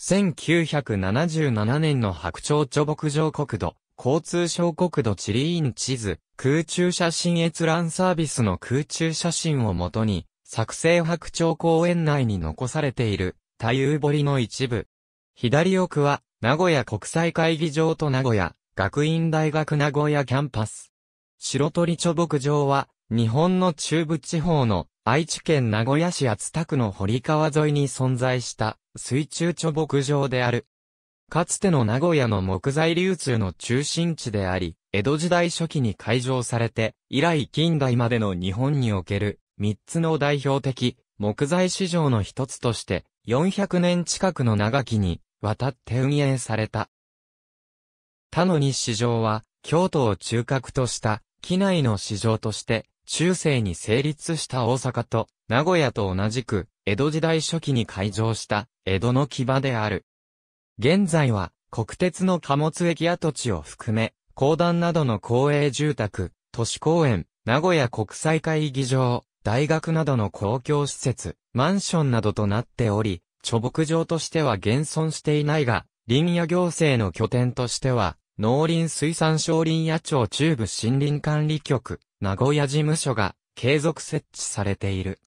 1977年の白鳥貯牧場国土、交通省国土地理院地図、空中写真閲覧サービスの空中写真をもとに、作成白鳥公園内に残されている、太陽堀の一部。左奥は、名古屋国際会議場と名古屋、学院大学名古屋キャンパス。白鳥貯牧場は、日本の中部地方の愛知県名古屋市厚田区の堀川沿いに存在した水中貯牧場である。かつての名古屋の木材流通の中心地であり、江戸時代初期に開場されて、以来近代までの日本における、三つの代表的、木材市場の一つとして、400年近くの長きに、渡って運営された。他の日市場は、京都を中核とした、機内の市場として、中世に成立した大阪と、名古屋と同じく、江戸時代初期に開場した江戸の牙である。現在は国鉄の貨物駅跡地を含め、公団などの公営住宅、都市公園、名古屋国際会議場、大学などの公共施設、マンションなどとなっており、貯木場としては現存していないが、林野行政の拠点としては、農林水産省林野庁中部森林管理局、名古屋事務所が継続設置されている。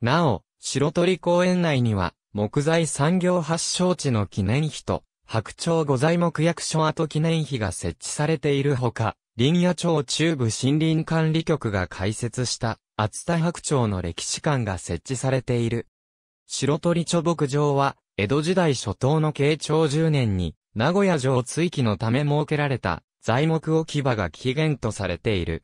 なお、白鳥公園内には、木材産業発祥地の記念碑と、白鳥御材木役所跡記念碑が設置されているほか、林野町中部森林管理局が開設した、厚田白鳥の歴史館が設置されている。白鳥貯牧場は、江戸時代初頭の慶長10年に、名古屋城追記のため設けられた、材木置き場が起源とされている。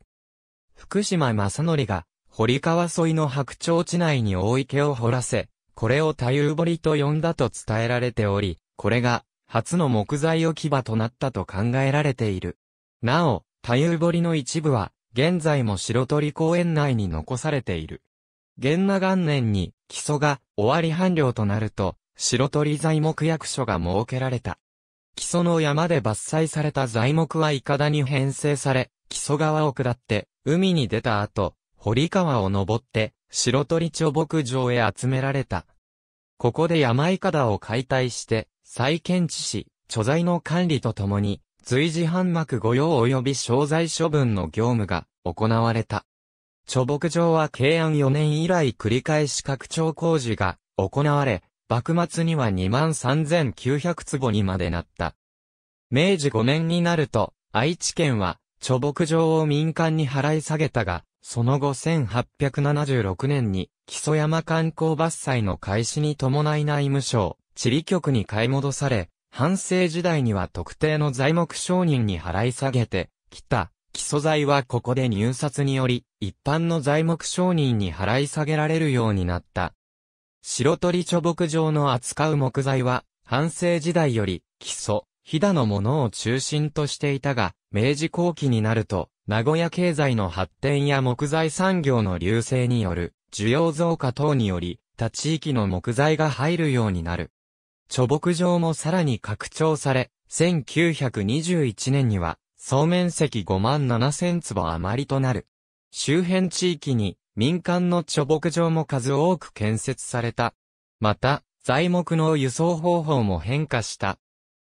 福島正則が、堀川沿いの白鳥地内に大池を掘らせ、これを太夫堀と呼んだと伝えられており、これが初の木材置き場となったと考えられている。なお、太夫堀の一部は、現在も白鳥公園内に残されている。源那元年に、基礎が終わり半領となると、白鳥材木役所が設けられた。基礎の山で伐採された材木はいかだに編成され、基礎川を下って、海に出た後、堀川を登って、白鳥町牧場へ集められた。ここで山いかだを解体して、再建地し、貯材の管理とともに、随時半幕御用及び商材処分の業務が行われた。貯牧場は慶安4年以来繰り返し拡張工事が行われ、幕末には23,900坪にまでなった。明治5年になると、愛知県は、貯牧場を民間に払い下げたが、その後1876年に、木曽山観光伐採の開始に伴い内務省、地理局に買い戻され、半省時代には特定の材木商人に払い下げてきた基礎材はここで入札により、一般の材木商人に払い下げられるようになった。白鳥貯木場の扱う木材は、半省時代より、基礎、飛騨のものを中心としていたが、明治後期になると、名古屋経済の発展や木材産業の流星による需要増加等により、他地域の木材が入るようになる。貯木場もさらに拡張され、1921年には、総面積5万7千坪余りとなる。周辺地域に民間の貯木場も数多く建設された。また、材木の輸送方法も変化した。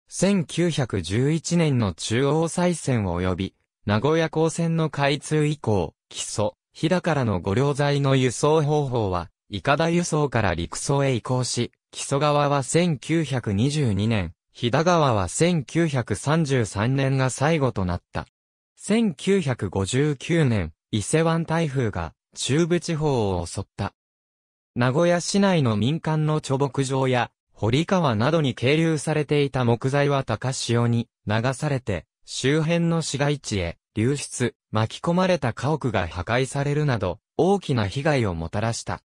1911年の中央再選及び、名古屋港線の開通以降、基礎、日田からの五両材の輸送方法は、いかだ輸送から陸送へ移行し、木礎川は1922年、飛騨川は1933年が最後となった。1959年、伊勢湾台風が中部地方を襲った。名古屋市内の民間の貯木場や堀川などに係留されていた木材は高潮に流されて周辺の市街地へ流出、巻き込まれた家屋が破壊されるなど、大きな被害をもたらした。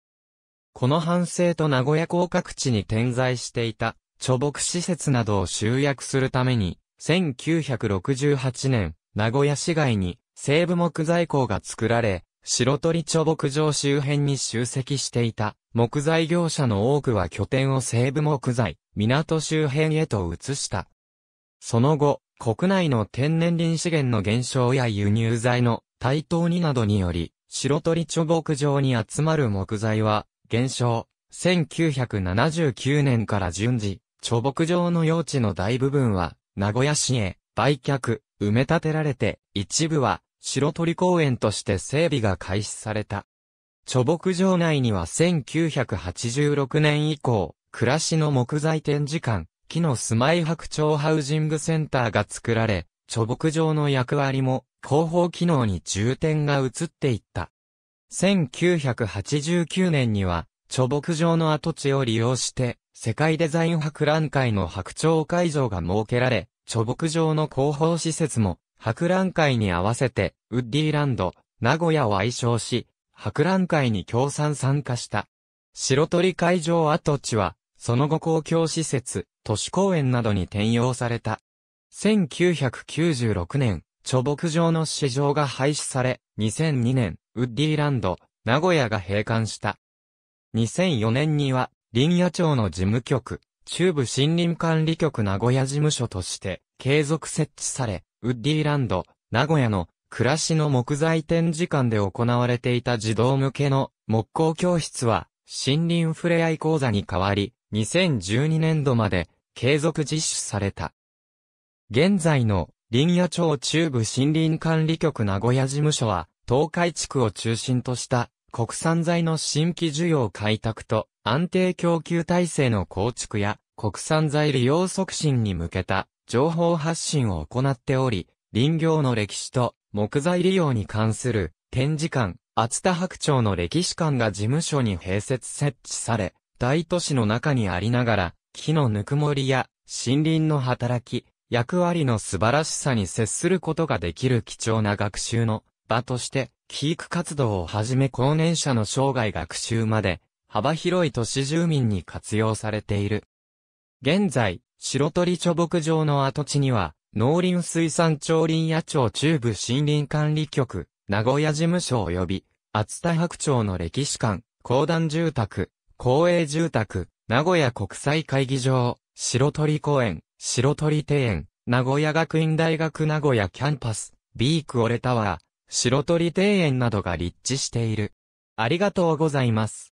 この反省と名古屋港各地に点在していた、貯木施設などを集約するために、1968年、名古屋市街に西部木材港が作られ、白鳥貯木場周辺に集積していた木材業者の多くは拠点を西部木材、港周辺へと移した。その後、国内の天然林資源の減少や輸入材の台頭になどにより、白鳥貯木場に集まる木材は、減少。1979年から順次、貯木場の用地の大部分は、名古屋市へ、売却、埋め立てられて、一部は、白鳥公園として整備が開始された。貯木場内には1986年以降、暮らしの木材展示館、木の住まい白鳥ハウジングセンターが作られ、貯木場の役割も広報機能に重点が移っていった。1989年には、貯木場の跡地を利用して、世界デザイン博覧会の白鳥会場が設けられ、貯木場の広報施設も、博覧会に合わせて、ウッディランド、名古屋を愛称し、博覧会に協賛参加した。白鳥会場跡地は、その後公共施設、都市公園などに転用された。1996年、貯牧場の市場が廃止され、2002年、ウッディランド、名古屋が閉館した。2004年には、林野町の事務局、中部森林管理局名古屋事務所として継続設置され、ウッディランド、名古屋の暮らしの木材展示館で行われていた児童向けの木工教室は森林ふれあい講座に変わり、2012年度まで継続実施された。現在の林野町中部森林管理局名古屋事務所は、東海地区を中心とした国産材の新規需要開拓と安定供給体制の構築や国産材利用促進に向けた情報発信を行っており、林業の歴史と木材利用に関する展示館、厚田白鳥の歴史館が事務所に併設設置され、大都市の中にありながら、木のぬくもりや森林の働き、役割の素晴らしさに接することができる貴重な学習の場として、キーク活動をはじめ高年者の生涯学習まで、幅広い都市住民に活用されている。現在、白鳥貯牧場の跡地には、農林水産庁林野庁中部森林管理局、名古屋事務所及び、厚田白鳥の歴史館、公団住宅、公営住宅、名古屋国際会議場、白鳥公園、白鳥庭園、名古屋学院大学名古屋キャンパス、ビークオレタワー、白鳥庭園などが立地している。ありがとうございます。